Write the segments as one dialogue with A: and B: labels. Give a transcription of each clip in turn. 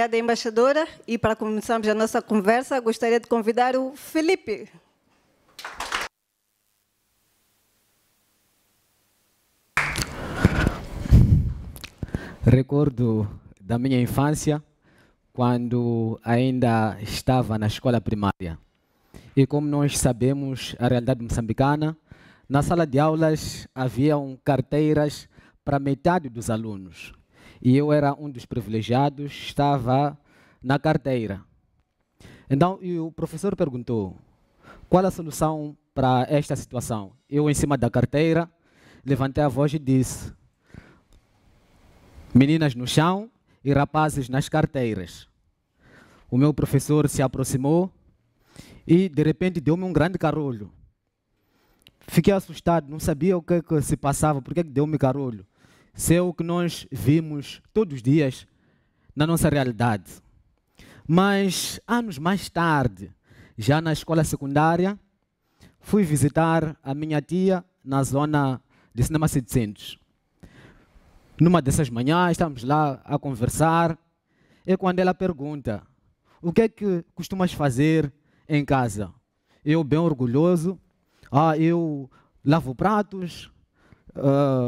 A: Obrigada, embaixadora. E para começarmos a nossa conversa, gostaria de convidar o Felipe. Recordo da minha infância, quando ainda estava na escola primária. E como nós sabemos, a realidade moçambicana, na sala de aulas haviam carteiras para metade dos alunos e eu era um dos privilegiados, estava na carteira. Então, o professor perguntou: qual a solução para esta situação? Eu, em cima da carteira, levantei a voz e disse: meninas no chão e rapazes nas carteiras. O meu professor se aproximou e, de repente, deu-me um grande carolho. Fiquei assustado, não sabia o que, é que se passava, por que é deu-me carolho se é o que nós vimos todos os dias na nossa realidade. Mas anos mais tarde, já na escola secundária, fui visitar a minha tia na zona de Cinema 700. Numa dessas manhãs, estamos lá a conversar, e quando ela pergunta: O que é que costumas fazer em casa? Eu, bem orgulhoso, ah, eu lavo pratos, ah,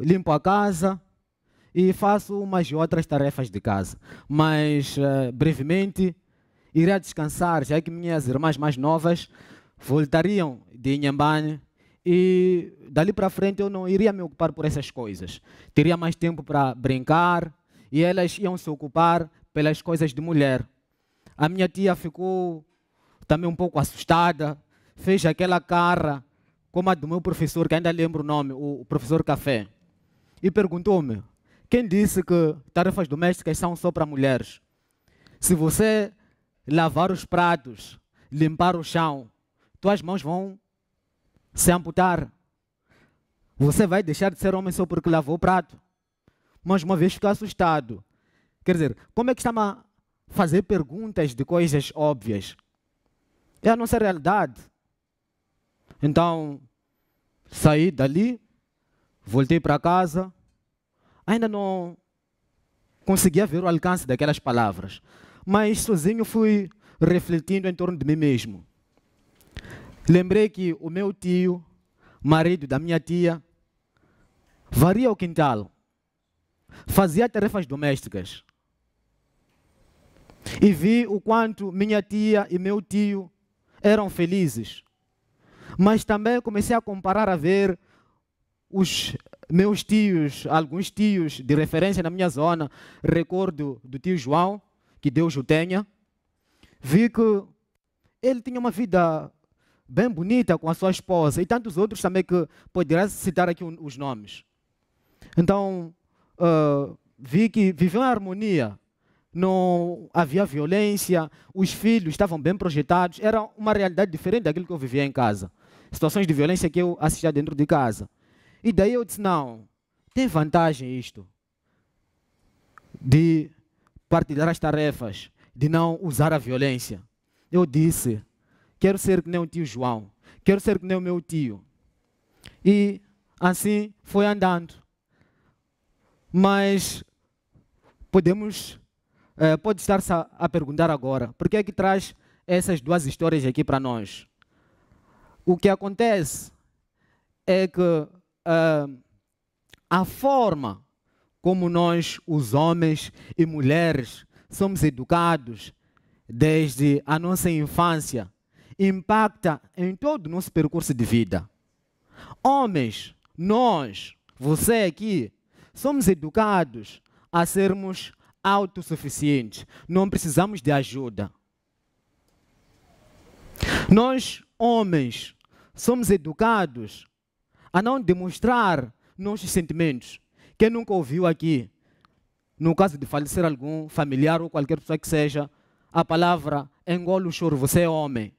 A: limpo a casa e faço umas outras tarefas de casa. Mas, uh, brevemente, irei descansar, já que minhas irmãs mais novas voltariam de Inhambane e dali para frente eu não iria me ocupar por essas coisas. Teria mais tempo para brincar e elas iam se ocupar pelas coisas de mulher. A minha tia ficou também um pouco assustada, fez aquela cara como a do meu professor, que ainda lembro o nome, o professor Café, e perguntou-me: quem disse que tarefas domésticas são só para mulheres? Se você lavar os pratos, limpar o chão, tuas mãos vão se amputar. Você vai deixar de ser homem só porque lavou o prato. Mas uma vez ficou assustado. Quer dizer, como é que estamos a fazer perguntas de coisas óbvias? É a nossa realidade. Então, saí dali, voltei para casa, ainda não conseguia ver o alcance daquelas palavras, mas sozinho fui refletindo em torno de mim mesmo. Lembrei que o meu tio, marido da minha tia, varia o quintal, fazia tarefas domésticas. E vi o quanto minha tia e meu tio eram felizes mas também comecei a comparar a ver os meus tios, alguns tios de referência na minha zona. Recordo do tio João, que Deus o tenha. Vi que ele tinha uma vida bem bonita com a sua esposa e tantos outros também que poderá citar aqui os nomes. Então, uh, vi que viveu em harmonia, não havia violência, os filhos estavam bem projetados, era uma realidade diferente daquilo que eu vivia em casa situações de violência que eu assistia dentro de casa. E daí eu disse: não, tem vantagem isto de partilhar as tarefas, de não usar a violência. Eu disse: quero ser que nem o tio João, quero ser que nem o meu tio. E assim foi andando. Mas podemos, eh, pode estar-se a, a perguntar agora, por que é que traz essas duas histórias aqui para nós? o que acontece é que uh, a forma como nós, os homens e mulheres, somos educados desde a nossa infância, impacta em todo o nosso percurso de vida. Homens, nós, você aqui, somos educados a sermos autossuficientes, não precisamos de ajuda. Nós, homens, somos educados a não demonstrar nossos sentimentos. Quem nunca ouviu aqui, no caso de falecer algum familiar ou qualquer pessoa que seja, a palavra engole o choro, você é homem.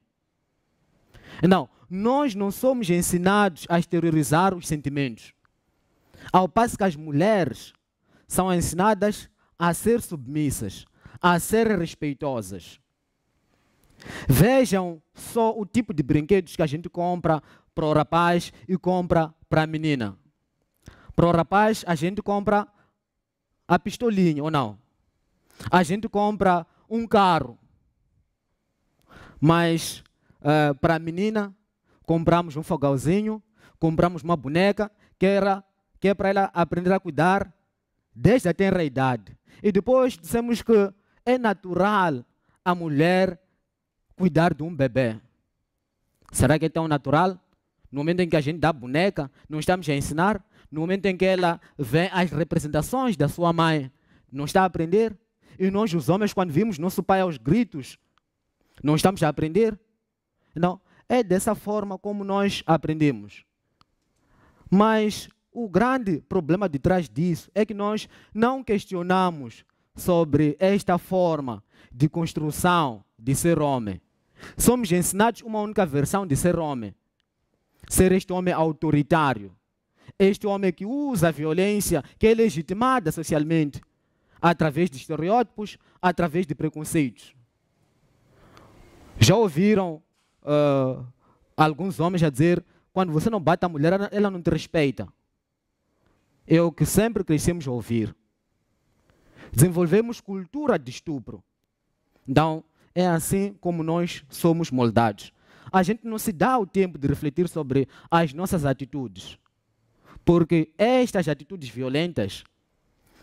A: Não, nós não somos ensinados a exteriorizar os sentimentos. Ao passo que as mulheres são ensinadas a ser submissas, a ser respeitosas. Vejam só o tipo de brinquedos que a gente compra para o rapaz e compra para a menina. Para o rapaz, a gente compra a pistolinha, ou não? A gente compra um carro. Mas uh, eh, para a menina, compramos um fogãozinho, compramos uma boneca que, era, que é para ela aprender a cuidar desde a tenra idade. E depois dissemos que é natural a mulher cuidar de um bebê. Será que é tão natural? No momento em que a gente dá boneca, não estamos a ensinar. No momento em que ela vê as representações da sua mãe, não está a aprender. E nós, os homens, quando vimos nosso pai aos gritos, não estamos a aprender. Não, é dessa forma como nós aprendemos. Mas o grande problema de trás disso é que nós não questionamos sobre esta forma de construção de ser homem. Somos ensinados uma única versão de ser homem. Ser este homem autoritário. Este homem que usa a violência, que é legitimada socialmente, através de estereótipos, através de preconceitos. Já ouviram uh, alguns homens a dizer: quando você não bate a mulher, ela não te respeita. É o que sempre crescemos a ouvir desenvolvemos cultura de estupro. Então, é assim como nós somos moldados. A gente não se dá o tempo de refletir sobre as nossas atitudes, porque estas atitudes violentas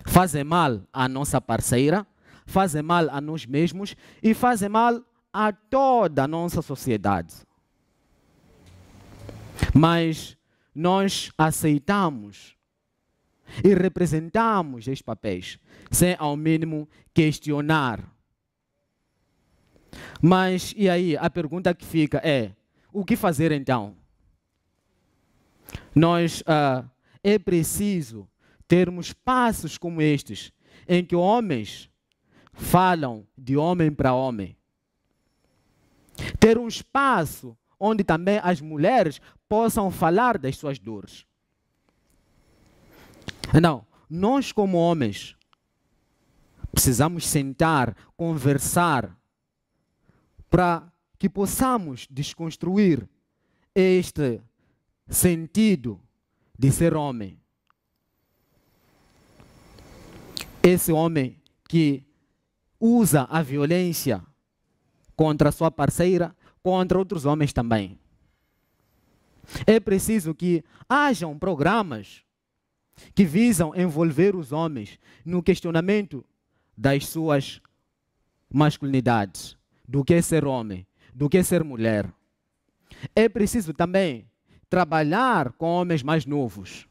A: fazem mal à nossa parceira, fazem mal a nós mesmos e fazem mal a toda a nossa sociedade. Mas nós aceitamos e representamos estes papéis, sem ao mínimo questionar. Mas e aí, a pergunta que fica é: o que fazer então? Nós ah, é preciso termos passos como estes, em que homens falam de homem para homem. Ter um espaço onde também as mulheres possam falar das suas dores não, nós como homens precisamos sentar, conversar para que possamos desconstruir este sentido de ser homem. Esse homem que usa a violência contra a sua parceira, contra outros homens também. É preciso que hajam programas que visam envolver os homens no questionamento das suas masculinidades, do que é ser homem, do que é ser mulher. É preciso também trabalhar com homens mais novos,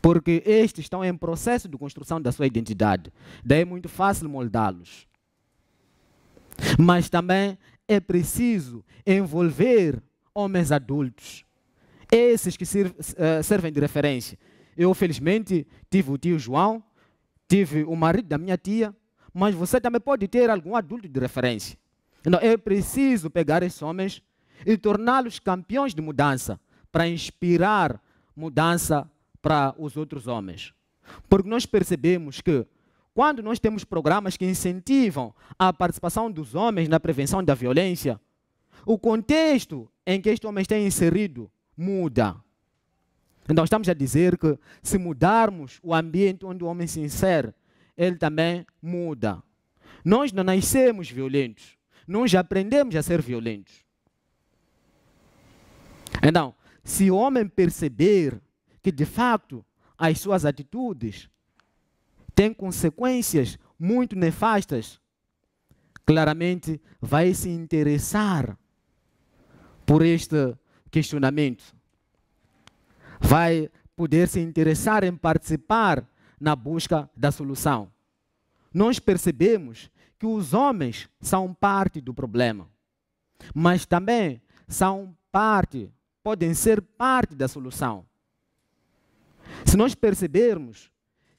A: porque estes estão em processo de construção da sua identidade. Daí é muito fácil moldá-los. Mas também é preciso envolver homens adultos, esses que eh, servem de referência, eu, felizmente, tive o tio João, tive o marido da minha tia, mas você também pode ter algum adulto de referência. Então, é preciso pegar esses homens e torná-los campeões de mudança, para inspirar mudança para os outros homens. Porque nós percebemos que, quando nós temos programas que incentivam a participação dos homens na prevenção da violência, o contexto em que este homem está inserido muda. Então estamos a dizer que se mudarmos o ambiente onde o homem se insere, ele também muda. Nós não nascemos violentos, nós aprendemos a ser violentos. Então, se o homem perceber que de facto as suas atitudes têm consequências muito nefastas, claramente vai se interessar por este questionamento vai poder se interessar em participar na busca da solução. Nós percebemos que os homens são parte do problema, mas também são parte, podem ser parte da solução. Se nós percebermos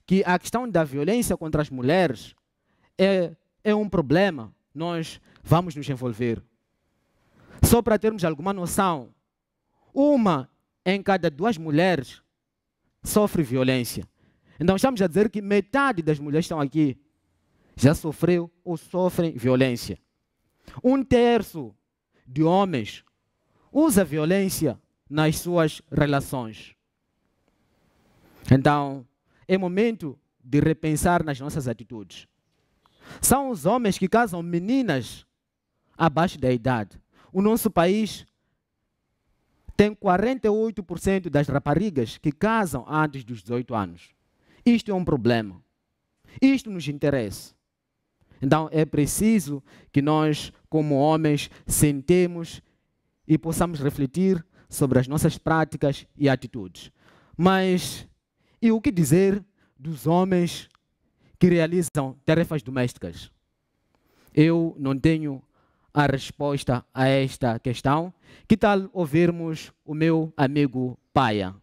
A: que a questão da violência contra as mulheres é, é um problema, nós vamos nos envolver. Só para termos alguma noção, uma em cada duas mulheres sofre violência. Então estamos a dizer que metade das mulheres que estão aqui já sofreu ou sofrem violência. Um terço de homens usa violência nas suas relações. Então, é momento de repensar nas nossas atitudes. São os homens que casam meninas abaixo da idade. O nosso país tem 48% das raparigas que casam antes dos 18 anos. Isto é um problema. Isto nos interessa. Então é preciso que nós, como homens, sentemos e possamos refletir sobre as nossas práticas e atitudes. Mas e o que dizer dos homens que realizam tarefas domésticas? Eu não tenho a resposta a esta questão, que tal ouvirmos o meu amigo Paia?